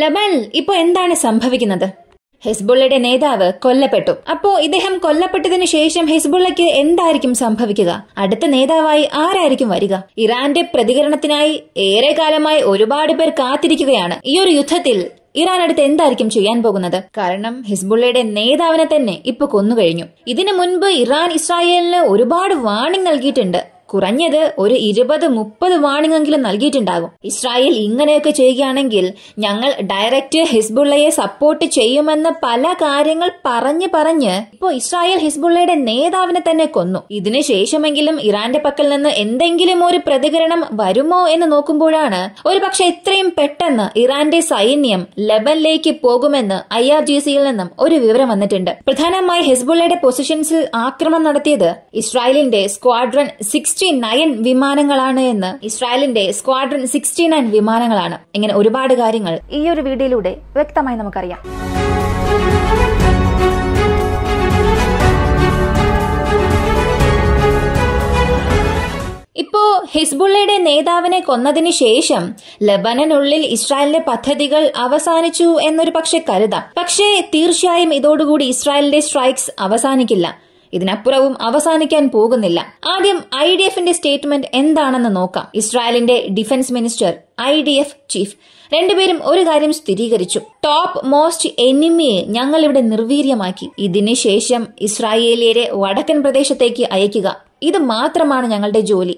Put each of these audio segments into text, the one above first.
ലബാൻ ഇപ്പോൾ എന്താണ് സംഭവിക്കുന്നത് ഹെസ്ബുള്ളയുടെ നേതാവ് കൊല്ലപ്പെട്ടു അപ്പോ ഇദ്ദേഹം കൊല്ലപ്പെട്ടതിനു ശേഷം ഹെസ്ബുള്ളയ്ക്ക് എന്തായിരിക്കും സംഭവിക്കുക അടുത്ത നേതാവായി ആരായിരിക്കും വരിക ഇറാന്റെ പ്രതികരണത്തിനായി ഏറെ കാലമായി ഒരുപാട് പേർ കാത്തിരിക്കുകയാണ് ഈ ഒരു യുദ്ധത്തിൽ ഇറാൻ അടുത്ത് എന്തായിരിക്കും ചെയ്യാൻ പോകുന്നത് കാരണം ഹിസ്ബുള്ളയുടെ നേതാവിനെ തന്നെ ഇപ്പൊ കൊന്നുകഴിഞ്ഞു ഇതിനു മുൻപ് ഇറാൻ ഇസ്രായേലിന് ഒരുപാട് വാണിംഗ് നൽകിയിട്ടുണ്ട് കുറഞ്ഞത് ഒരു ഇരുപത് മുപ്പത് വാണിങ്ങെങ്കിലും നൽകിയിട്ടുണ്ടാകും ഇസ്രായേൽ ഇങ്ങനെയൊക്കെ ചെയ്യുകയാണെങ്കിൽ ഞങ്ങൾ ഡയറക്റ്റ് ഹിസ്ബുള്ളയെ സപ്പോർട്ട് ചെയ്യുമെന്ന് പല കാര്യങ്ങൾ പറഞ്ഞ് പറഞ്ഞ് ഇപ്പോൾ ഇസ്രായേൽ ഹിസ്ബുള്ളയുടെ നേതാവിനെ തന്നെ കൊന്നു ഇതിനുശേഷമെങ്കിലും ഇറാന്റെ പക്കൽ നിന്ന് എന്തെങ്കിലും ഒരു പ്രതികരണം വരുമോ എന്ന് നോക്കുമ്പോഴാണ് ഒരു പക്ഷെ ഇത്രയും പെട്ടെന്ന് ഇറാന്റെ സൈന്യം ലെബനിലേക്ക് പോകുമെന്ന് ഐ ആർ ജി സിയിൽ നിന്നും ഒരു വിവരം വന്നിട്ടുണ്ട് പ്രധാനമായി ഹിസ്ബുള്ളയുടെ പൊസിഷൻസിൽ ആക്രമണം നടത്തിയത് ഇസ്രായേലിന്റെ സ്ക്വാഡ്രൺ സിക്സ് സിക്സ്റ്റി നയൻ വിമാനങ്ങളാണ് എന്ന് ഇസ്രായേലിന്റെ സ്ക്വാഡ്രൺ സിക്സ്റ്റി നയൻ വിമാനങ്ങളാണ് ഇങ്ങനെ ഒരുപാട് കാര്യങ്ങൾ ഈ ഒരു വീഡിയോയിലൂടെ വ്യക്തമായി നമുക്കറിയാം ഇപ്പോ ഹിസ്ബുള്ളയുടെ നേതാവിനെ കൊന്നതിന് ശേഷം ലബനനുള്ളിൽ ഇസ്രായേലിന്റെ പദ്ധതികൾ അവസാനിച്ചു എന്നൊരു പക്ഷെ കരുതാം പക്ഷേ തീർച്ചയായും ഇതോടുകൂടി ഇസ്രായേലിന്റെ സ്ട്രൈക്സ് അവസാനിക്കില്ല ഇതിനപ്പുറവും അവസാനിക്കാൻ പോകുന്നില്ല ആദ്യം ഐ ഡി എഫിന്റെ സ്റ്റേറ്റ്മെന്റ് എന്താണെന്ന് നോക്കാം ഇസ്രായേലിന്റെ defence minister I D F chief രണ്ടുപേരും ഒരു കാര്യം സ്ഥിരീകരിച്ചു ടോപ്പ് മോസ്റ്റ് എനിമിയെ ഞങ്ങൾ ഇവിടെ നിർവീര്യമാക്കി ഇതിനുശേഷം ഇസ്രായേലിയരെ വടക്കൻ പ്രദേശത്തേക്ക് അയക്കുക ഇത് മാത്രമാണ് ഞങ്ങളുടെ ജോലി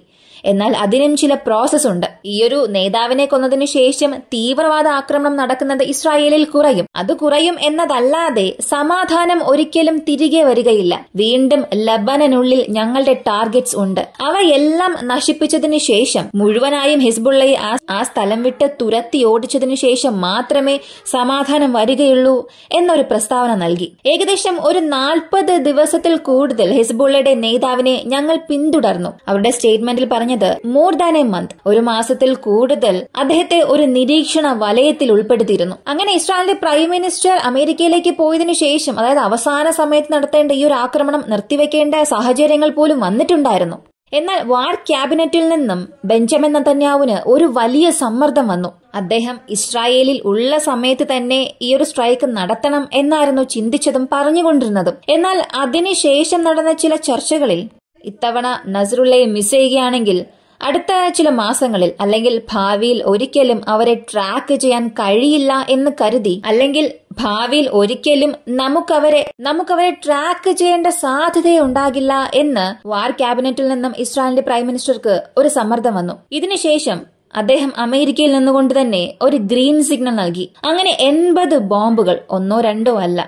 എന്നാൽ അതിനും ചില പ്രോസസ് ഉണ്ട് ഈയൊരു നേതാവിനെ കൊന്നതിനു ശേഷം തീവ്രവാദ ആക്രമണം നടക്കുന്നത് ഇസ്രായേലിൽ കുറയും അത് കുറയും എന്നതല്ലാതെ സമാധാനം ഒരിക്കലും തിരികെ വരികയില്ല വീണ്ടും ലബനനുള്ളിൽ ഞങ്ങളുടെ ടാർഗറ്റ്സ് ഉണ്ട് അവയെല്ലാം നശിപ്പിച്ചതിനു ശേഷം മുഴുവനായും ഹിസ്ബുള്ളയെ ആ സ്ഥലം വിട്ട് തുരത്തി ഓടിച്ചതിനു ശേഷം മാത്രമേ സമാധാനം വരികയുള്ളൂ എന്നൊരു പ്രസ്താവന നൽകി ഏകദേശം ഒരു നാൽപ്പത് ദിവസത്തിൽ കൂടുതൽ ഹിസ്ബുള്ളയുടെ നേതാവിനെ ഞങ്ങൾ പിന്തുടർന്നു അവരുടെ സ്റ്റേറ്റ്മെന്റിൽ പറഞ്ഞു കുറഞ്ഞത് മോർ ദാൻ എ മന്ത് ഒരു മാസത്തിൽ കൂടുതൽ അദ്ദേഹത്തെ ഒരു നിരീക്ഷണ വലയത്തിൽ ഉൾപ്പെടുത്തിയിരുന്നു അങ്ങനെ ഇസ്രായേലിന്റെ പ്രൈം മിനിസ്റ്റർ അമേരിക്കയിലേക്ക് പോയതിനു ശേഷം അതായത് അവസാന സമയത്ത് നടത്തേണ്ട ഈ ഒരു ആക്രമണം നിർത്തിവെക്കേണ്ട സാഹചര്യങ്ങൾ പോലും വന്നിട്ടുണ്ടായിരുന്നു എന്നാൽ വാർ ക്യാബിനറ്റിൽ നിന്നും ബെഞ്ചമിൻ നത്തന്യാവിന് ഒരു വലിയ സമ്മർദ്ദം വന്നു അദ്ദേഹം ഇസ്രായേലിൽ ഉള്ള സമയത്ത് തന്നെ ഈ ഒരു സ്ട്രൈക്ക് നടത്തണം എന്നായിരുന്നു ചിന്തിച്ചതും പറഞ്ഞുകൊണ്ടിരുന്നതും എന്നാൽ അതിനുശേഷം നടന്ന ചില ചർച്ചകളിൽ ഇത്തവണ നസറുള്ളയെ മിസ് ചെയ്യുകയാണെങ്കിൽ അടുത്ത ചില മാസങ്ങളിൽ അല്ലെങ്കിൽ ഭാവിയിൽ ഒരിക്കലും അവരെ ട്രാക്ക് ചെയ്യാൻ കഴിയില്ല എന്ന് കരുതി അല്ലെങ്കിൽ ഭാവിയിൽ ഒരിക്കലും നമുക്കവരെ നമുക്കവരെ ട്രാക്ക് ചെയ്യേണ്ട സാധ്യതയുണ്ടാകില്ല എന്ന് വാർ ക്യാബിനറ്റിൽ നിന്നും ഇസ്രായേലിന്റെ പ്രൈം മിനിസ്റ്റർക്ക് ഒരു സമ്മർദ്ദം വന്നു ഇതിനുശേഷം അദ്ദേഹം അമേരിക്കയിൽ നിന്നുകൊണ്ട് തന്നെ ഒരു ഗ്രീൻ സിഗ്നൽ നൽകി അങ്ങനെ എൺപത് ബോംബുകൾ ഒന്നോ രണ്ടോ അല്ല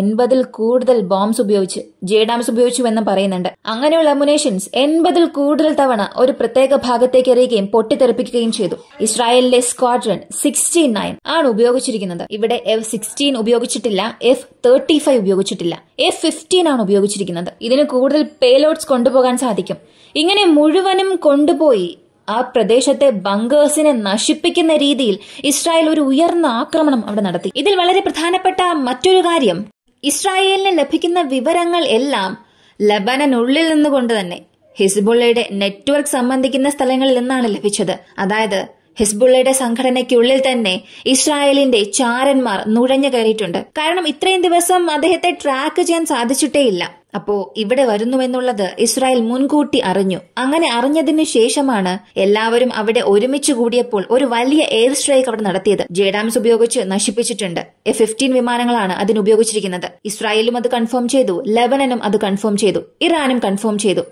എൺപതിൽ കൂടുതൽ ബോംബ്സ് ഉപയോഗിച്ച് ജേഡാംസ് ഉപയോഗിച്ചുവെന്നും പറയുന്നുണ്ട് അങ്ങനെയുള്ള അമുനേഷൻസ് എൺപതിൽ കൂടുതൽ തവണ ഒരു പ്രത്യേക ഭാഗത്തേക്ക് എറിയുകയും പൊട്ടിത്തെറിപ്പിക്കുകയും ചെയ്തു ഇസ്രായേലിലെ സ്ക്വാഡ്രൺ സിക്സ്റ്റീൻ നയൻ ആണ് ഉപയോഗിച്ചിരിക്കുന്നത് ഇവിടെ എഫ് സിക്സ്റ്റീൻ ഉപയോഗിച്ചിട്ടില്ല എഫ് തേർട്ടി ഫൈവ് ഉപയോഗിച്ചിട്ടില്ല എഫ് ഫിഫ്റ്റീൻ ആണ് ഉപയോഗിച്ചിരിക്കുന്നത് ഇതിന് കൂടുതൽ പേലോഡ്സ് കൊണ്ടുപോകാൻ സാധിക്കും ഇങ്ങനെ മുഴുവനും കൊണ്ടുപോയി ആ പ്രദേശത്തെ ബങ്കേഴ്സിനെ നശിപ്പിക്കുന്ന രീതിയിൽ ഇസ്രായേൽ ഒരു ഉയർന്ന ആക്രമണം അവിടെ നടത്തി ഇതിൽ വളരെ പ്രധാനപ്പെട്ട മറ്റൊരു കാര്യം ഇസ്രായേലിന് ലഭിക്കുന്ന വിവരങ്ങൾ എല്ലാം ലബനനുള്ളിൽ നിന്നുകൊണ്ട് തന്നെ ഹിസ്ബുള്ളയുടെ നെറ്റ്വർക്ക് സംബന്ധിക്കുന്ന സ്ഥലങ്ങളിൽ നിന്നാണ് ലഭിച്ചത് അതായത് ഹിസ്ബുള്ളയുടെ സംഘടനയ്ക്കുള്ളിൽ തന്നെ ഇസ്രായേലിന്റെ ചാരന്മാർ നുഴഞ്ഞു കയറിയിട്ടുണ്ട് കാരണം ഇത്രയും ദിവസം അദ്ദേഹത്തെ ട്രാക്ക് ചെയ്യാൻ സാധിച്ചിട്ടേയില്ല അപ്പോ ഇവിടെ വരുന്നുവെന്നുള്ളത് ഇസ്രായേൽ മുൻകൂട്ടി അറിഞ്ഞു അങ്ങനെ അറിഞ്ഞതിനു ശേഷമാണ് എല്ലാവരും അവിടെ ഒരുമിച്ച് കൂടിയപ്പോൾ ഒരു വലിയ എയർ സ്ട്രൈക്ക് അവിടെ നടത്തിയത് ജേഡാംസ് ഉപയോഗിച്ച് നശിപ്പിച്ചിട്ടുണ്ട് എഫ് ഫിഫ്റ്റീൻ വിമാനങ്ങളാണ് അതിന് ഉപയോഗിച്ചിരിക്കുന്നത് ഇസ്രായേലും അത് കൺഫേം ചെയ്തു ലെബനനും അത് കൺഫേം ചെയ്തു ഇറാനും കൺഫേം ചെയ്തു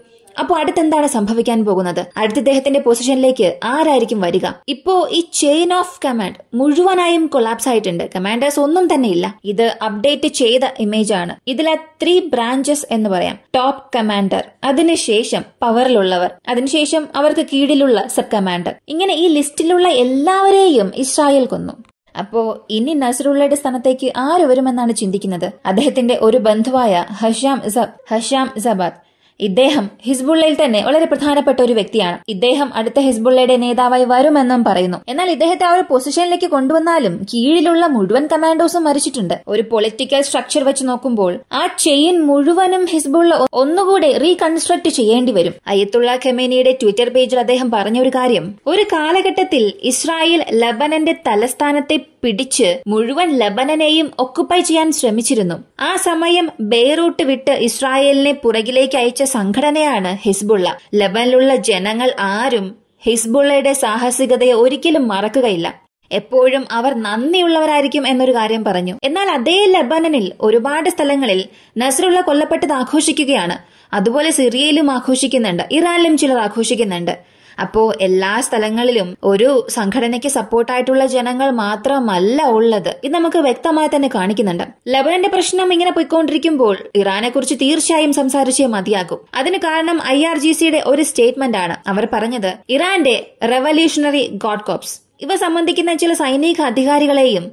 അപ്പോൾ അടുത്തെന്താണ് സംഭവിക്കാൻ പോകുന്നത് അടുത്ത ഇദ്ദേഹത്തിന്റെ പൊസിഷനിലേക്ക് ആരായിരിക്കും വരിക ഇപ്പോ ഈ ചെയിൻ ഓഫ് കമാൻഡ് മുഴുവനായും കൊളാപ്സ് ആയിട്ടുണ്ട് കമാൻഡേഴ്സ് ഒന്നും തന്നെ ഇല്ല ഇത് അപ്ഡേറ്റ് ചെയ്ത ഇമേജ് ആണ് ഇതിലെ ത്രീ ബ്രാഞ്ചസ് എന്ന് പറയാം ടോപ്പ് കമാൻഡർ അതിനുശേഷം പവറിലുള്ളവർ അതിനുശേഷം അവർക്ക് കീഴിലുള്ള സബ് കമാൻഡർ ഇങ്ങനെ ഈ ലിസ്റ്റിലുള്ള എല്ലാവരെയും ഇസ്രായേൽ കൊന്നു അപ്പോ ഇനി നസറുള്ളയുടെ സ്ഥാനത്തേക്ക് ആര് വരുമെന്നാണ് ചിന്തിക്കുന്നത് അദ്ദേഹത്തിന്റെ ഒരു ബന്ധുവായ ഹഷാം സബ് ഹഷാം സബാദ് ഇദ്ദേഹം ഹിസ്ബുള്ളയിൽ തന്നെ വളരെ പ്രധാനപ്പെട്ട ഒരു വ്യക്തിയാണ് ഇദ്ദേഹം അടുത്ത ഹിസ്ബുള്ളയുടെ നേതാവായി വരുമെന്നും പറയുന്നു എന്നാൽ ഇദ്ദേഹത്തെ ആ ഒരു പൊസിഷനിലേക്ക് കൊണ്ടുവന്നാലും കീഴിലുള്ള മുഴുവൻ കമാൻഡോസും മരിച്ചിട്ടുണ്ട് ഒരു പൊളിറ്റിക്കൽ സ്ട്രക്ചർ വെച്ച് നോക്കുമ്പോൾ ആ ചെയിൻ മുഴുവനും ഹിസ്ബുള്ള ഒന്നുകൂടെ റീകൺസ്ട്രക്ട് ചെയ്യേണ്ടി വരും അയ്യത്തുള്ള ഖമേനിയുടെ ട്വിറ്റർ പേജിൽ അദ്ദേഹം പറഞ്ഞ ഒരു കാര്യം ഒരു കാലഘട്ടത്തിൽ ഇസ്രായേൽ ലബനന്റെ തലസ്ഥാനത്തെ പിടിച്ച് മുഴുവൻ ലബനനെയും ഒക്കുപ്പൈ ചെയ്യാൻ ശ്രമിച്ചിരുന്നു ആ സമയം ബെയ്റൂട്ട് വിട്ട് ഇസ്രായേലിനെ പുറകിലേക്ക് അയച്ച സംഘടനയാണ് ഹിസ്ബുള്ള ലബനിലുള്ള ജനങ്ങൾ ആരും ഹിസ്ബുള്ളയുടെ സാഹസികതയെ ഒരിക്കലും മറക്കുകയില്ല എപ്പോഴും അവർ നന്ദിയുള്ളവരായിരിക്കും എന്നൊരു കാര്യം പറഞ്ഞു എന്നാൽ അതേ ലബനനിൽ ഒരുപാട് സ്ഥലങ്ങളിൽ നസറുള്ള കൊല്ലപ്പെട്ടത് ആഘോഷിക്കുകയാണ് അതുപോലെ സിറിയയിലും ആഘോഷിക്കുന്നുണ്ട് ഇറാനിലും ചിലർ ആഘോഷിക്കുന്നുണ്ട് അപ്പോൾ എല്ലാ സ്ഥലങ്ങളിലും ഒരു സംഘടനയ്ക്ക് സപ്പോർട്ടായിട്ടുള്ള ജനങ്ങൾ മാത്രമല്ല ഉള്ളത് ഇത് നമുക്ക് വ്യക്തമായി തന്നെ കാണിക്കുന്നുണ്ട് ലബനന്റെ പ്രശ്നം ഇങ്ങനെ പോയിക്കൊണ്ടിരിക്കുമ്പോൾ ഇറാനെ കുറിച്ച് തീർച്ചയായും സംസാരിച്ചേ മതിയാകും അതിന് കാരണം ഐ ആർ ജി സിയുടെ ഒരു സ്റ്റേറ്റ്മെന്റ് ആണ് അവർ പറഞ്ഞത് ഇറാന്റെ റെവല്യൂഷണറി ഗോഡ് കോപ്സ് ഇവ സംബന്ധിക്കുന്ന ചില സൈനിക അധികാരികളെയും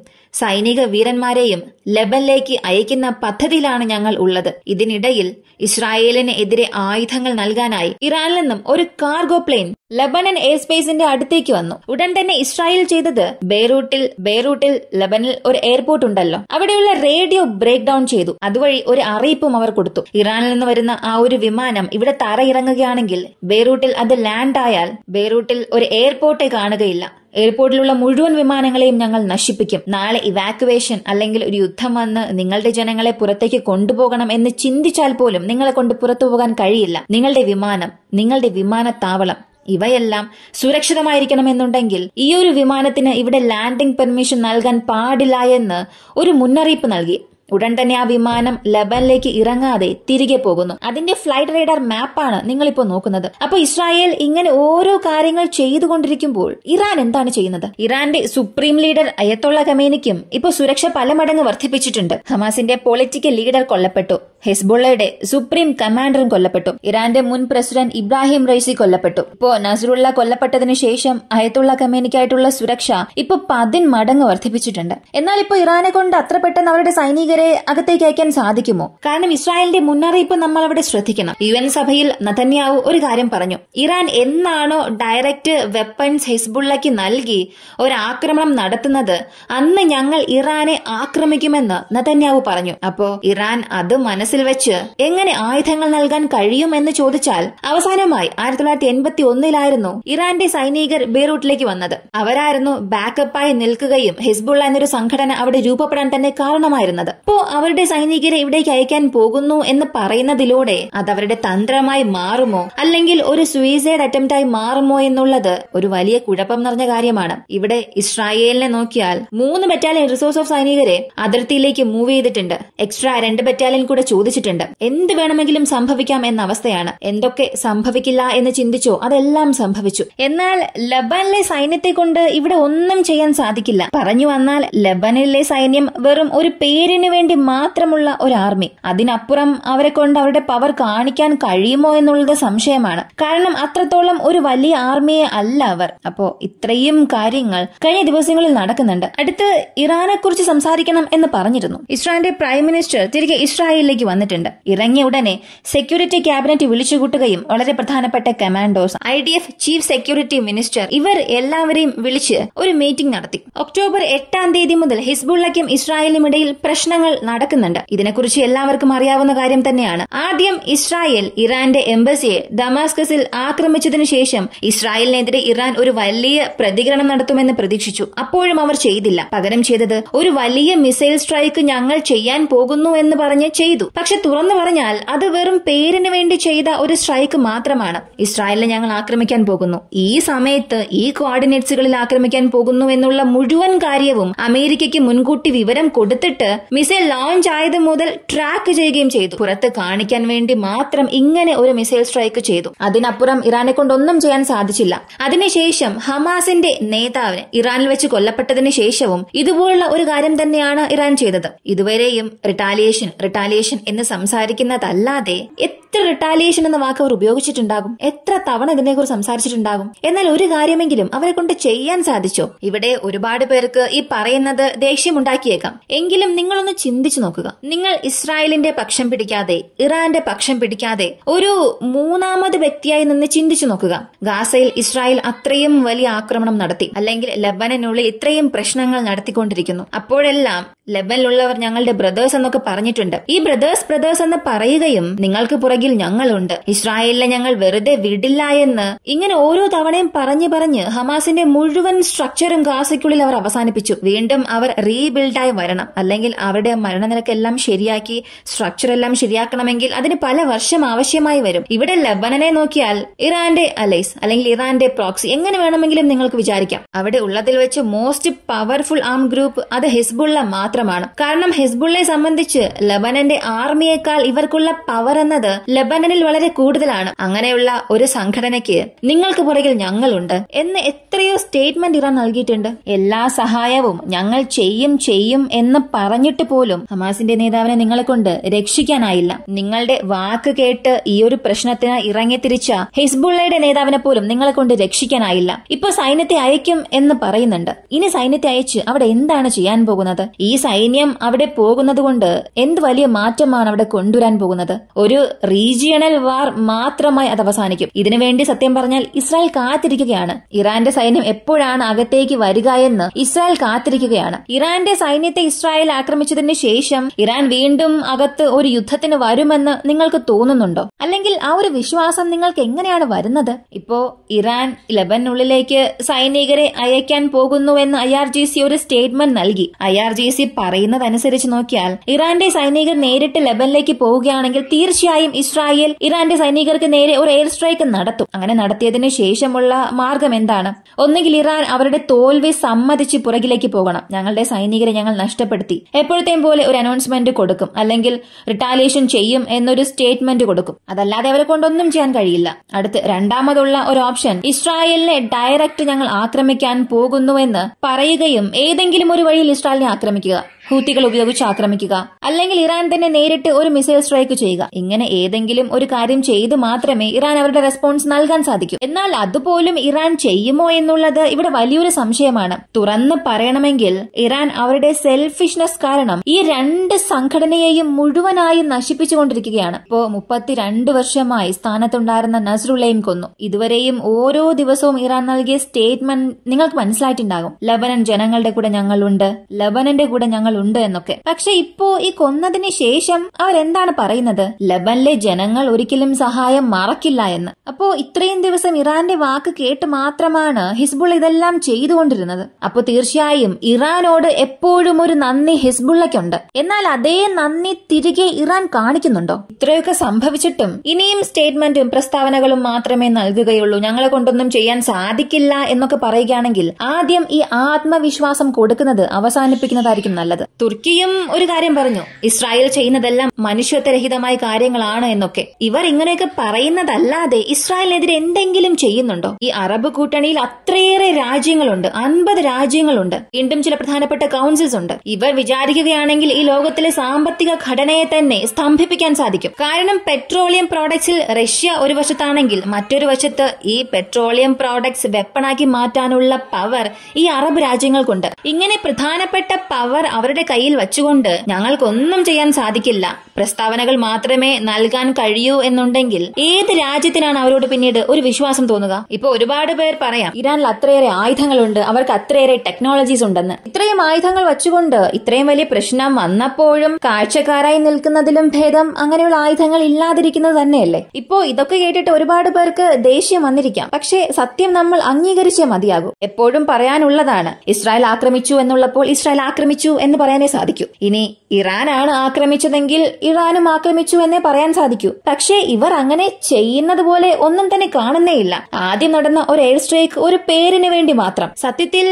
സൈനിക വീരന്മാരെയും ലെബനിലേക്ക് അയക്കുന്ന പദ്ധതിയിലാണ് ഞങ്ങൾ ഉള്ളത് ഇതിനിടയിൽ ഇസ്രായേലിന് എതിരെ ആയുധങ്ങൾ നൽകാനായി ഇറാനിൽ നിന്നും ഒരു കാർഗോ പ്ലെയിൻ ലബനൻ എയർ സ്പേസിന്റെ അടുത്തേക്ക് വന്നു ഉടൻ തന്നെ ഇസ്രായേൽ ചെയ്തത് ബെയ്റൂട്ടിൽ ബെയ്റൂട്ടിൽ ലബനിൽ ഒരു എയർപോർട്ട് ഉണ്ടല്ലോ അവിടെയുള്ള റേഡിയോ ബ്രേക്ക് ഡൌൺ ചെയ്തു അതുവഴി ഒരു അറിയിപ്പും അവർ കൊടുത്തു ഇറാനിൽ നിന്ന് വരുന്ന ആ ഒരു വിമാനം ഇവിടെ തറയിറങ്ങുകയാണെങ്കിൽ ബെയ്റൂട്ടിൽ അത് ലാൻഡ് ആയാൽ ബെയ്റൂട്ടിൽ ഒരു എയർപോർട്ടേ കാണുകയില്ല എയർപോർട്ടിലുള്ള മുഴുവൻ വിമാനങ്ങളെയും ഞങ്ങൾ നശിപ്പിക്കും നാളെ ഇവാക്യുവേഷൻ അല്ലെങ്കിൽ ഒരു യുദ്ധം വന്ന് നിങ്ങളുടെ ജനങ്ങളെ പുറത്തേക്ക് കൊണ്ടുപോകണം എന്ന് ചിന്തിച്ചാൽ പോലും നിങ്ങളെ കൊണ്ട് പുറത്തു പോകാൻ കഴിയില്ല നിങ്ങളുടെ വിമാനം നിങ്ങളുടെ വിമാനത്താവളം ഇവയെല്ലാം സുരക്ഷിതമായിരിക്കണമെന്നുണ്ടെങ്കിൽ ഈ ഒരു വിമാനത്തിന് ഇവിടെ ലാൻഡിംഗ് പെർമിഷൻ നൽകാൻ പാടില്ല എന്ന് ഒരു മുന്നറിയിപ്പ് നൽകി ഉടൻ തന്നെ ആ വിമാനം ലബനിലേക്ക് ഇറങ്ങാതെ തിരികെ പോകുന്നു അതിന്റെ ഫ്ലൈറ്റ് റൈഡർ മാപ്പാണ് ഇപ്പോൾ നോക്കുന്നത് അപ്പൊ ഇസ്രായേൽ ഇങ്ങനെ ഓരോ കാര്യങ്ങൾ ചെയ്തുകൊണ്ടിരിക്കുമ്പോൾ ഇറാൻ എന്താണ് ചെയ്യുന്നത് ഇറാന്റെ സുപ്രീം ലീഡർ അയത്തുള്ള കമേനിക്കും ഇപ്പോൾ സുരക്ഷ പല മടങ്ങ് വർദ്ധിപ്പിച്ചിട്ടുണ്ട് ഹമാസിന്റെ പൊളിറ്റിക്കൽ ലീഡർ കൊല്ലപ്പെട്ടു ഹെസ്ബുള്ളയുടെ സുപ്രീം കമാൻഡറും കൊല്ലപ്പെട്ടു ഇറാന്റെ മുൻ പ്രസിഡന്റ് ഇബ്രാഹിം റൈസി കൊല്ലപ്പെട്ടു ഇപ്പോ നസറുള്ള കൊല്ലപ്പെട്ടതിനു ശേഷം അയത്തുള്ള കമ്മ്യൂണിക്കായിട്ടുള്ള സുരക്ഷ ഇപ്പൊ പതിൻ മടങ്ങ് വർദ്ധിപ്പിച്ചിട്ടുണ്ട് എന്നാൽ ഇപ്പൊ ഇറാനെ കൊണ്ട് അത്ര പെട്ടെന്ന് അവരുടെ സൈനികരെ അകത്തേക്ക് അയക്കാൻ സാധിക്കുമോ കാരണം ഇസ്രായേലിന്റെ മുന്നറിയിപ്പ് നമ്മൾ അവിടെ ശ്രദ്ധിക്കണം യു എൻ സഭയിൽ നതന്യാവു ഒരു കാര്യം പറഞ്ഞു ഇറാൻ എന്നാണോ ഡയറക്റ്റ് വെപ്പൺസ് ഹെസ്ബുള്ളയ്ക്ക് നൽകി ഒരാക്രമണം നടത്തുന്നത് അന്ന് ഞങ്ങൾ ഇറാനെ ആക്രമിക്കുമെന്ന് നതന്യാവു പറഞ്ഞു അപ്പോ ഇറാൻ അത് മനസ്സിൽ മനസ്സിൽ വെച്ച് എങ്ങനെ ആയുധങ്ങൾ നൽകാൻ കഴിയും എന്ന് ചോദിച്ചാൽ അവസാനമായി ആയിരത്തി തൊള്ളായിരത്തി എൺപത്തി ഒന്നിലായിരുന്നു ഇറാന്റെ സൈനികർ ബെയ്റൂട്ടിലേക്ക് വന്നത് അവരായിരുന്നു ബാക്കപ്പായി നിൽക്കുകയും ഹിസ്ബുള്ള എന്നൊരു സംഘടന അവിടെ രൂപപ്പെടാൻ തന്നെ കാരണമായിരുന്നത് ഇപ്പോ അവരുടെ സൈനികരെ ഇവിടേക്ക് അയക്കാൻ പോകുന്നു എന്ന് പറയുന്നതിലൂടെ അത് അവരുടെ തന്ത്രമായി മാറുമോ അല്ലെങ്കിൽ ഒരു സൂയിസൈഡ് അറ്റംപ്റ്റായി മാറുമോ എന്നുള്ളത് ഒരു വലിയ കുഴപ്പം നിറഞ്ഞ കാര്യമാണ് ഇവിടെ ഇസ്രായേലിനെ നോക്കിയാൽ മൂന്ന് ബറ്റാലിയൻ റിസോഴ്സ് ഓഫ് സൈനികരെ അതിർത്തിയിലേക്ക് മൂവ് ചെയ്തിട്ടുണ്ട് എക്സ്ട്രാ രണ്ട് ബറ്റാലിയൻ കൂടെ ചോദിച്ചിട്ടുണ്ട് എന്ത് വേണമെങ്കിലും സംഭവിക്കാം എന്ന അവസ്ഥയാണ് എന്തൊക്കെ സംഭവിക്കില്ല എന്ന് ചിന്തിച്ചോ അതെല്ലാം സംഭവിച്ചു എന്നാൽ ലബനിലെ സൈന്യത്തെ കൊണ്ട് ഇവിടെ ഒന്നും ചെയ്യാൻ സാധിക്കില്ല പറഞ്ഞു വന്നാൽ ലബനിലെ സൈന്യം വെറും ഒരു പേരിന് വേണ്ടി മാത്രമുള്ള ഒരു ആർമി അതിനപ്പുറം അവരെ കൊണ്ട് അവരുടെ പവർ കാണിക്കാൻ കഴിയുമോ എന്നുള്ളത് സംശയമാണ് കാരണം അത്രത്തോളം ഒരു വലിയ ആർമിയെ അല്ല അവർ അപ്പോ ഇത്രയും കാര്യങ്ങൾ കഴിഞ്ഞ ദിവസങ്ങളിൽ നടക്കുന്നുണ്ട് അടുത്ത് ഇറാനെ കുറിച്ച് സംസാരിക്കണം എന്ന് പറഞ്ഞിരുന്നു ഇസ്രായേലിന്റെ പ്രൈം മിനിസ്റ്റർ തിരികെ ഇസ്രായേലിലേക്ക് വന്നിട്ടുണ്ട് ഇറങ്ങിയ ഉടനെ സെക്യൂരിറ്റി ക്യാബിനറ്റ് വിളിച്ചുകൂട്ടുകയും വളരെ പ്രധാനപ്പെട്ട commandos I D F chief security minister ഇവർ എല്ലാവരെയും വിളിച്ച് ഒരു മീറ്റിംഗ് നടത്തി ഒക്ടോബർ എട്ടാം തീയതി മുതൽ ഹിസ്ബുള്ളയ്ക്കും ഇസ്രായേലിനും ഇടയിൽ പ്രശ്നങ്ങൾ നടക്കുന്നുണ്ട് ഇതിനെക്കുറിച്ച് എല്ലാവർക്കും അറിയാവുന്ന കാര്യം തന്നെയാണ് ആദ്യം ഇസ്രായേൽ ഇറാന്റെ എംബസിയെ ദമാസ്കസിൽ ആക്രമിച്ചതിനു ശേഷം ഇസ്രായേലിനെതിരെ ഇറാൻ ഒരു വലിയ പ്രതികരണം നടത്തുമെന്ന് പ്രതീക്ഷിച്ചു അപ്പോഴും അവർ ചെയ്തില്ല പകരം ചെയ്തത് ഒരു വലിയ മിസൈൽ സ്ട്രൈക്ക് ഞങ്ങൾ ചെയ്യാൻ പോകുന്നു എന്ന് പറഞ്ഞ് ചെയ്തു പക്ഷെ തുറന്നു പറഞ്ഞാൽ അത് വെറും പേരിന് വേണ്ടി ചെയ്ത ഒരു സ്ട്രൈക്ക് മാത്രമാണ് ഇസ്രായേലിനെ ഞങ്ങൾ ആക്രമിക്കാൻ പോകുന്നു ഈ സമയത്ത് ഈ കോർഡിനേറ്റ്സുകളിൽ ആക്രമിക്കാൻ പോകുന്നു എന്നുള്ള മുഴുവൻ കാര്യവും അമേരിക്കയ്ക്ക് മുൻകൂട്ടി വിവരം കൊടുത്തിട്ട് മിസൈൽ ലോഞ്ച് ആയത് മുതൽ ട്രാക്ക് ചെയ്യുകയും ചെയ്തു പുറത്ത് കാണിക്കാൻ വേണ്ടി മാത്രം ഇങ്ങനെ ഒരു മിസൈൽ സ്ട്രൈക്ക് ചെയ്തു അതിനപ്പുറം ഇറാനെ കൊണ്ടൊന്നും ചെയ്യാൻ സാധിച്ചില്ല അതിനുശേഷം ഹമാസിന്റെ നേതാവിന് ഇറാനിൽ വെച്ച് കൊല്ലപ്പെട്ടതിന് ശേഷവും ഇതുപോലുള്ള ഒരു കാര്യം തന്നെയാണ് ഇറാൻ ചെയ്തത് ഇതുവരെയും റിട്ടാലിയേഷൻ റിട്ടാലിയേഷൻ എന്ന് സംസാരിക്കുന്നതല്ലാതെ എത്ര റിട്ടാലിയേഷൻ എന്ന വാക്ക് അവർ ഉപയോഗിച്ചിട്ടുണ്ടാകും എത്ര തവണ ഇതിനെക്കുറിച്ച് സംസാരിച്ചിട്ടുണ്ടാകും എന്നാൽ ഒരു കാര്യമെങ്കിലും അവരെ കൊണ്ട് ചെയ്യാൻ സാധിച്ചോ ഇവിടെ ഒരുപാട് പേർക്ക് ഈ പറയുന്നത് ദേഷ്യമുണ്ടാക്കിയേക്കാം എങ്കിലും നിങ്ങളൊന്ന് ചിന്തിച്ചു നോക്കുക നിങ്ങൾ ഇസ്രായേലിന്റെ പക്ഷം പിടിക്കാതെ ഇറാന്റെ പക്ഷം പിടിക്കാതെ ഒരു മൂന്നാമത് വ്യക്തിയായി നിന്ന് ചിന്തിച്ചു നോക്കുക ഗാസയിൽ ഇസ്രായേൽ അത്രയും വലിയ ആക്രമണം നടത്തി അല്ലെങ്കിൽ ലബനനുള്ളിൽ ഇത്രയും പ്രശ്നങ്ങൾ നടത്തിക്കൊണ്ടിരിക്കുന്നു അപ്പോഴെല്ലാം ലബനിലുള്ളവർ ഞങ്ങളുടെ ബ്രദേഴ്സ് എന്നൊക്കെ പറഞ്ഞിട്ടുണ്ട് ഈ ബ്രദേഴ്സ് ബ്രദേഴ്സ് ബ്രദേഴ്സ് എന്ന് പറയുകയും നിങ്ങൾക്ക് പുറകിൽ ഞങ്ങളുണ്ട് ഇസ്രായേലിനെ ഞങ്ങൾ വെറുതെ വിടില്ല എന്ന് ഇങ്ങനെ ഓരോ തവണയും പറഞ്ഞു പറഞ്ഞ് ഹമാസിന്റെ മുഴുവൻ സ്ട്രക്ചറും ഗാസയ്ക്കുള്ളിൽ അവർ അവസാനിപ്പിച്ചു വീണ്ടും അവർ റീബിൽഡായി വരണം അല്ലെങ്കിൽ അവരുടെ മരണനിരക്ക് എല്ലാം ശരിയാക്കി സ്ട്രക്ചർ എല്ലാം ശരിയാക്കണമെങ്കിൽ അതിന് പല വർഷം ആവശ്യമായി വരും ഇവിടെ ലബനനെ നോക്കിയാൽ ഇറാന്റെ അലൈസ് അല്ലെങ്കിൽ ഇറാന്റെ പ്രോക്സി എങ്ങനെ വേണമെങ്കിലും നിങ്ങൾക്ക് വിചാരിക്കാം അവിടെ ഉള്ളതിൽ വെച്ച് മോസ്റ്റ് പവർഫുൾ ആം ഗ്രൂപ്പ് അത് ഹിസ്ബുള്ള മാത്രമാണ് കാരണം ഹിസ്ബുള്ളയെ സംബന്ധിച്ച് ലബനന്റെ ആൾ ആർമിയേക്കാൾ ഇവർക്കുള്ള പവർ എന്നത് ലബനനിൽ വളരെ കൂടുതലാണ് അങ്ങനെയുള്ള ഒരു സംഘടനയ്ക്ക് നിങ്ങൾക്ക് പുറകിൽ ഞങ്ങളുണ്ട് എന്ന് എത്രയോ സ്റ്റേറ്റ്മെന്റ് ഇറാൻ നൽകിയിട്ടുണ്ട് എല്ലാ സഹായവും ഞങ്ങൾ ചെയ്യും ചെയ്യും എന്ന് പറഞ്ഞിട്ട് പോലും ഹമാസിന്റെ നേതാവിനെ നിങ്ങളെ കൊണ്ട് രക്ഷിക്കാനായില്ല നിങ്ങളുടെ വാക്ക് കേട്ട് ഈ ഒരു പ്രശ്നത്തിന് ഇറങ്ങിത്തിരിച്ച ഹിസ്ബുള്ളയുടെ നേതാവിനെ പോലും നിങ്ങളെ കൊണ്ട് രക്ഷിക്കാനായില്ല ഇപ്പൊ സൈന്യത്തെ അയക്കും എന്ന് പറയുന്നുണ്ട് ഇനി സൈന്യത്തെ അയച്ച് അവിടെ എന്താണ് ചെയ്യാൻ പോകുന്നത് ഈ സൈന്യം അവിടെ പോകുന്നത് കൊണ്ട് എന്ത് വലിയ മാറ്റം യുദ്ധമാണ് അവിടെ കൊണ്ടുവരാൻ പോകുന്നത് ഒരു റീജിയണൽ വാർ മാത്രമായി അത് അവസാനിക്കും ഇതിനുവേണ്ടി സത്യം പറഞ്ഞാൽ ഇസ്രായേൽ കാത്തിരിക്കുകയാണ് ഇറാന്റെ സൈന്യം എപ്പോഴാണ് അകത്തേക്ക് വരിക എന്ന് ഇസ്രായേൽ കാത്തിരിക്കുകയാണ് ഇറാന്റെ സൈന്യത്തെ ഇസ്രായേൽ ആക്രമിച്ചതിന് ശേഷം ഇറാൻ വീണ്ടും അകത്ത് ഒരു യുദ്ധത്തിന് വരുമെന്ന് നിങ്ങൾക്ക് തോന്നുന്നുണ്ടോ അല്ലെങ്കിൽ ആ ഒരു വിശ്വാസം നിങ്ങൾക്ക് എങ്ങനെയാണ് വരുന്നത് ഇപ്പോ ഇറാൻ ലബനുള്ളിലേക്ക് സൈനികരെ അയക്കാൻ പോകുന്നുവെന്ന് ഐ ആർ ജി സി ഒരു സ്റ്റേറ്റ്മെന്റ് നൽകി ഐ ആർ ജി സി പറയുന്നതനുസരിച്ച് നോക്കിയാൽ ഇറാന്റെ സൈനികർ നേരിട്ട് ലെബനിലേക്ക് പോവുകയാണെങ്കിൽ തീർച്ചയായും ഇസ്രായേൽ ഇറാന്റെ സൈനികർക്ക് നേരെ ഒരു എയർ സ്ട്രൈക്ക് നടത്തും അങ്ങനെ നടത്തിയതിനു ശേഷമുള്ള മാർഗം എന്താണ് ഒന്നുകിൽ ഇറാൻ അവരുടെ തോൽവി സമ്മതിച്ച് പുറകിലേക്ക് പോകണം ഞങ്ങളുടെ സൈനികരെ ഞങ്ങൾ നഷ്ടപ്പെടുത്തി എപ്പോഴത്തെയും പോലെ ഒരു അനൗൺസ്മെന്റ് കൊടുക്കും അല്ലെങ്കിൽ റിട്ടാലിയേഷൻ ചെയ്യും എന്നൊരു സ്റ്റേറ്റ്മെന്റ് കൊടുക്കും അതല്ലാതെ അവരെ കൊണ്ടൊന്നും ചെയ്യാൻ കഴിയില്ല അടുത്ത് രണ്ടാമതുള്ള ഒരു ഓപ്ഷൻ ഇസ്രായേലിനെ ഡയറക്റ്റ് ഞങ്ങൾ ആക്രമിക്കാൻ പോകുന്നുവെന്ന് പറയുകയും ഏതെങ്കിലും ഒരു വഴിയിൽ ഇസ്രായേലിനെ ആക്രമിക്കുക ഹൂത്തികൾ ഉപയോഗിച്ച് ആക്രമിക്കുക അല്ലെങ്കിൽ ഇറാൻ തന്നെ നേരിട്ട് ഒരു മിസൈൽ സ്ട്രൈക്ക് ചെയ്യുക ഇങ്ങനെ ഏതെങ്കിലും ഒരു കാര്യം ചെയ്ത് മാത്രമേ ഇറാൻ അവരുടെ റെസ്പോൺസ് നൽകാൻ സാധിക്കൂ എന്നാൽ അതുപോലും ഇറാൻ ചെയ്യുമോ എന്നുള്ളത് ഇവിടെ വലിയൊരു സംശയമാണ് തുറന്ന് പറയണമെങ്കിൽ ഇറാൻ അവരുടെ സെൽഫിഷ്നെസ് കാരണം ഈ രണ്ട് സംഘടനയെയും മുഴുവനായി നശിപ്പിച്ചുകൊണ്ടിരിക്കുകയാണ് ഇപ്പോ മുപ്പത്തിരണ്ട് വർഷമായി സ്ഥാനത്തുണ്ടായിരുന്ന നസറുള്ളയും കൊന്നു ഇതുവരെയും ഓരോ ദിവസവും ഇറാൻ നൽകിയ സ്റ്റേറ്റ്മെന്റ് നിങ്ങൾക്ക് മനസ്സിലായിട്ടുണ്ടാകും ലബനൻ ജനങ്ങളുടെ കൂടെ ഞങ്ങളുണ്ട് ലബനന്റെ കൂടെ ഞങ്ങൾ ഉണ്ട് എന്നൊക്കെ പക്ഷെ ഇപ്പോ ഈ കൊന്നതിന് ശേഷം അവരെന്താണ് പറയുന്നത് ലബനിലെ ജനങ്ങൾ ഒരിക്കലും സഹായം മറക്കില്ല എന്ന് അപ്പോ ഇത്രയും ദിവസം ഇറാന്റെ വാക്ക് കേട്ട് മാത്രമാണ് ഹിസ്ബുൾ ഇതെല്ലാം ചെയ്തുകൊണ്ടിരുന്നത് അപ്പോ തീർച്ചയായും ഇറാനോട് എപ്പോഴും ഒരു നന്ദി ഹിസ്ബുള്ളക്കുണ്ട് എന്നാൽ അതേ നന്ദി തിരികെ ഇറാൻ കാണിക്കുന്നുണ്ടോ ഇത്രയൊക്കെ സംഭവിച്ചിട്ടും ഇനിയും സ്റ്റേറ്റ്മെന്റും പ്രസ്താവനകളും മാത്രമേ നൽകുകയുള്ളൂ ഞങ്ങളെ കൊണ്ടൊന്നും ചെയ്യാൻ സാധിക്കില്ല എന്നൊക്കെ പറയുകയാണെങ്കിൽ ആദ്യം ഈ ആത്മവിശ്വാസം കൊടുക്കുന്നത് അവസാനിപ്പിക്കുന്നതായിരിക്കും നല്ലത് തുർക്കിയും ഒരു കാര്യം പറഞ്ഞു ഇസ്രായേൽ ചെയ്യുന്നതെല്ലാം മനുഷ്യത്വരഹിതമായ കാര്യങ്ങളാണ് എന്നൊക്കെ ഇവർ ഇങ്ങനെയൊക്കെ പറയുന്നതല്ലാതെ ഇസ്രായേലിനെതിരെ എന്തെങ്കിലും ചെയ്യുന്നുണ്ടോ ഈ അറബ് കൂട്ടണിയിൽ അത്രയേറെ രാജ്യങ്ങളുണ്ട് അൻപത് രാജ്യങ്ങളുണ്ട് വീണ്ടും ചില പ്രധാനപ്പെട്ട കൌൺസിൽസ് ഉണ്ട് ഇവർ വിചാരിക്കുകയാണെങ്കിൽ ഈ ലോകത്തിലെ സാമ്പത്തിക ഘടനയെ തന്നെ സ്തംഭിപ്പിക്കാൻ സാധിക്കും കാരണം പെട്രോളിയം പ്രോഡക്ട്സിൽ റഷ്യ ഒരു വശത്താണെങ്കിൽ മറ്റൊരു വശത്ത് ഈ പെട്രോളിയം പ്രോഡക്ട്സ് വെപ്പണാക്കി മാറ്റാനുള്ള പവർ ഈ അറബ് രാജ്യങ്ങൾക്കുണ്ട് ഇങ്ങനെ പ്രധാനപ്പെട്ട പവർ അവരുടെ അവരുടെ കയ്യിൽ വച്ചുകൊണ്ട് ഞങ്ങൾക്കൊന്നും ചെയ്യാൻ സാധിക്കില്ല പ്രസ്താവനകൾ മാത്രമേ നൽകാൻ കഴിയൂ എന്നുണ്ടെങ്കിൽ ഏത് രാജ്യത്തിനാണ് അവരോട് പിന്നീട് ഒരു വിശ്വാസം തോന്നുക ഇപ്പൊ ഒരുപാട് പേർ പറയാം ഇറാനിൽ അത്രയേറെ ആയുധങ്ങളുണ്ട് അവർക്ക് അത്രയേറെ ടെക്നോളജീസ് ഉണ്ടെന്ന് ഇത്രയും ആയുധങ്ങൾ വെച്ചുകൊണ്ട് ഇത്രയും വലിയ പ്രശ്നം വന്നപ്പോഴും കാഴ്ചക്കാരായി നിൽക്കുന്നതിലും ഭേദം അങ്ങനെയുള്ള ആയുധങ്ങൾ ഇല്ലാതിരിക്കുന്നത് തന്നെയല്ലേ ഇപ്പോ ഇതൊക്കെ കേട്ടിട്ട് ഒരുപാട് പേർക്ക് ദേഷ്യം വന്നിരിക്കാം പക്ഷേ സത്യം നമ്മൾ അംഗീകരിച്ചേ മതിയാകും എപ്പോഴും പറയാനുള്ളതാണ് ഇസ്രായേൽ ആക്രമിച്ചു എന്നുള്ളപ്പോൾ ഇസ്രായേൽ ആക്രമിച്ചു എന്ന് പറയാനേ സാധിക്കൂ ഇനി ഇറാനാണ് ആക്രമിച്ചതെങ്കിൽ ഇറാനും ആക്രമിച്ചു എന്നേ പറയാൻ സാധിക്കൂ പക്ഷേ ഇവർ അങ്ങനെ ചെയ്യുന്നത് പോലെ ഒന്നും തന്നെ കാണുന്നേയില്ല ആദ്യം നടന്ന ഒരു എയർ സ്ട്രൈക്ക് ഒരു പേരിന് വേണ്ടി മാത്രം സത്യത്തിൽ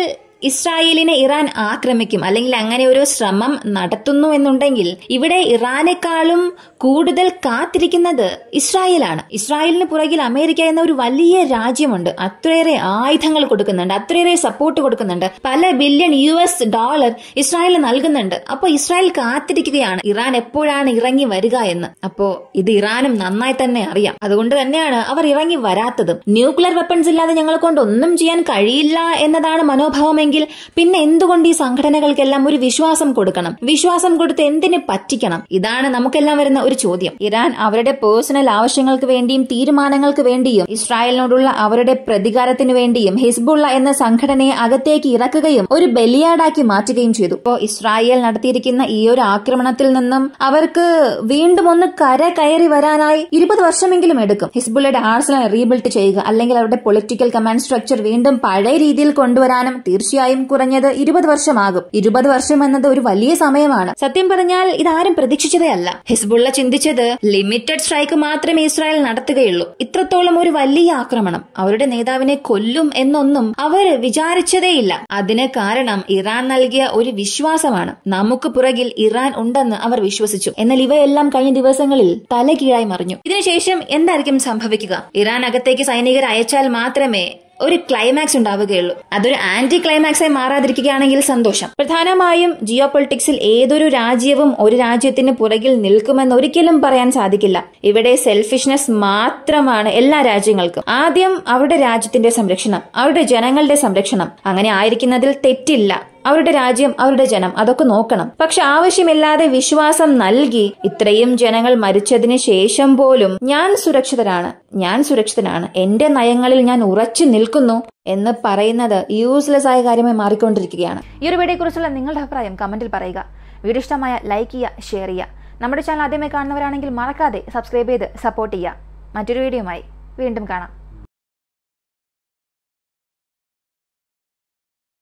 ഇസ്രായേലിനെ ഇറാൻ ആക്രമിക്കും അല്ലെങ്കിൽ അങ്ങനെ ഒരു ശ്രമം നടത്തുന്നു എന്നുണ്ടെങ്കിൽ ഇവിടെ ഇറാനേക്കാളും കൂടുതൽ കാത്തിരിക്കുന്നത് ഇസ്രായേലാണ് ഇസ്രായേലിന് പുറകിൽ അമേരിക്ക എന്ന ഒരു വലിയ രാജ്യമുണ്ട് അത്രയേറെ ആയുധങ്ങൾ കൊടുക്കുന്നുണ്ട് അത്രയേറെ സപ്പോർട്ട് കൊടുക്കുന്നുണ്ട് പല ബില്യൺ യു എസ് ഡോളർ ഇസ്രായേലിന് നൽകുന്നുണ്ട് അപ്പോൾ ഇസ്രായേൽ കാത്തിരിക്കുകയാണ് ഇറാൻ എപ്പോഴാണ് ഇറങ്ങി വരിക എന്ന് അപ്പോൾ ഇത് ഇറാനും നന്നായി തന്നെ അറിയാം അതുകൊണ്ട് തന്നെയാണ് അവർ ഇറങ്ങി വരാത്തതും ന്യൂക്ലിയർ വെപ്പൺസ് ഇല്ലാതെ ഞങ്ങളെ കൊണ്ട് ഒന്നും ചെയ്യാൻ കഴിയില്ല എന്നതാണ് മനോഭാവമെങ്കിൽ ഇല്ലെങ്കിൽ പിന്നെ എന്തുകൊണ്ട് ഈ സംഘടനകൾക്കെല്ലാം ഒരു വിശ്വാസം കൊടുക്കണം വിശ്വാസം കൊടുത്ത് എന്തിനെ പറ്റിക്കണം ഇതാണ് നമുക്കെല്ലാം വരുന്ന ഒരു ചോദ്യം ഇറാൻ അവരുടെ പേഴ്സണൽ ആവശ്യങ്ങൾക്ക് വേണ്ടിയും തീരുമാനങ്ങൾക്ക് വേണ്ടിയും ഇസ്രായേലിനോടുള്ള അവരുടെ പ്രതികാരത്തിനു വേണ്ടിയും ഹിസ്ബുള്ള എന്ന സംഘടനയെ അകത്തേക്ക് ഇറക്കുകയും ഒരു ബലിയാടാക്കി മാറ്റുകയും ചെയ്തു ഇപ്പോൾ ഇസ്രായേൽ നടത്തിയിരിക്കുന്ന ഈ ഒരു ആക്രമണത്തിൽ നിന്നും അവർക്ക് വീണ്ടും ഒന്ന് കര കയറി വരാനായി ഇരുപത് വർഷമെങ്കിലും എടുക്കും ഹിസ്ബുള്ളയുടെ ആർസനൽ റീബിൽഡ് ചെയ്യുക അല്ലെങ്കിൽ അവരുടെ പൊളിറ്റിക്കൽ കമാൻഡ് സ്ട്രക്ചർ വീണ്ടും പഴയ രീതിയിൽ കൊണ്ടുവരാനും തീർച്ചയായും തീർച്ചയായും കുറഞ്ഞത് ഇരുപത് വർഷമാകും ഇരുപത് വർഷം എന്നത് ഒരു വലിയ സമയമാണ് സത്യം പറഞ്ഞാൽ ഇതാരും പ്രതീക്ഷിച്ചതേ അല്ല ഹിസ്ബുള്ള ചിന്തിച്ചത് ലിമിറ്റഡ് സ്ട്രൈക്ക് മാത്രമേ ഇസ്രായേൽ നടത്തുകയുള്ളൂ ഇത്രത്തോളം ഒരു വലിയ ആക്രമണം അവരുടെ നേതാവിനെ കൊല്ലും എന്നൊന്നും അവർ വിചാരിച്ചതേയില്ല അതിന് കാരണം ഇറാൻ നൽകിയ ഒരു വിശ്വാസമാണ് നമുക്ക് പുറകിൽ ഇറാൻ ഉണ്ടെന്ന് അവർ വിശ്വസിച്ചു എന്നാൽ ഇവയെല്ലാം കഴിഞ്ഞ ദിവസങ്ങളിൽ തലകീഴായി മറിഞ്ഞു ഇതിനുശേഷം എന്തായിരിക്കും സംഭവിക്കുക ഇറാൻ അകത്തേക്ക് സൈനികർ അയച്ചാൽ മാത്രമേ ഒരു ക്ലൈമാക്സ് ഉണ്ടാവുകയുള്ളൂ അതൊരു ആന്റി ക്ലൈമാക്സ് ആയി മാറാതിരിക്കുകയാണെങ്കിൽ സന്തോഷം പ്രധാനമായും ജിയോ പൊളിറ്റിക്സിൽ ഏതൊരു രാജ്യവും ഒരു രാജ്യത്തിന് പുറകിൽ നിൽക്കുമെന്ന് ഒരിക്കലും പറയാൻ സാധിക്കില്ല ഇവിടെ സെൽഫിഷ്നെസ് മാത്രമാണ് എല്ലാ രാജ്യങ്ങൾക്കും ആദ്യം അവരുടെ രാജ്യത്തിന്റെ സംരക്ഷണം അവരുടെ ജനങ്ങളുടെ സംരക്ഷണം അങ്ങനെ ആയിരിക്കുന്നതിൽ തെറ്റില്ല അവരുടെ രാജ്യം അവരുടെ ജനം അതൊക്കെ നോക്കണം പക്ഷെ ആവശ്യമില്ലാതെ വിശ്വാസം നൽകി ഇത്രയും ജനങ്ങൾ മരിച്ചതിന് ശേഷം പോലും ഞാൻ സുരക്ഷിതരാണ് ഞാൻ സുരക്ഷിതനാണ് എന്റെ നയങ്ങളിൽ ഞാൻ ഉറച്ചു നിൽക്കുന്നു എന്ന് പറയുന്നത് യൂസ്ലെസ് ആയ കാര്യമായി മാറിക്കൊണ്ടിരിക്കുകയാണ് ഈ ഒരു വീഡിയോയെക്കുറിച്ചുള്ള നിങ്ങളുടെ അഭിപ്രായം കമന്റിൽ പറയുക വീഡിയോ ഇഷ്ടമായ ലൈക്ക് ചെയ്യുക ഷെയർ ചെയ്യുക നമ്മുടെ ചാനൽ ആദ്യമായി കാണുന്നവരാണെങ്കിൽ മറക്കാതെ സബ്സ്ക്രൈബ് ചെയ്ത് സപ്പോർട്ട് ചെയ്യുക മറ്റൊരു വീഡിയോയുമായി വീണ്ടും കാണാം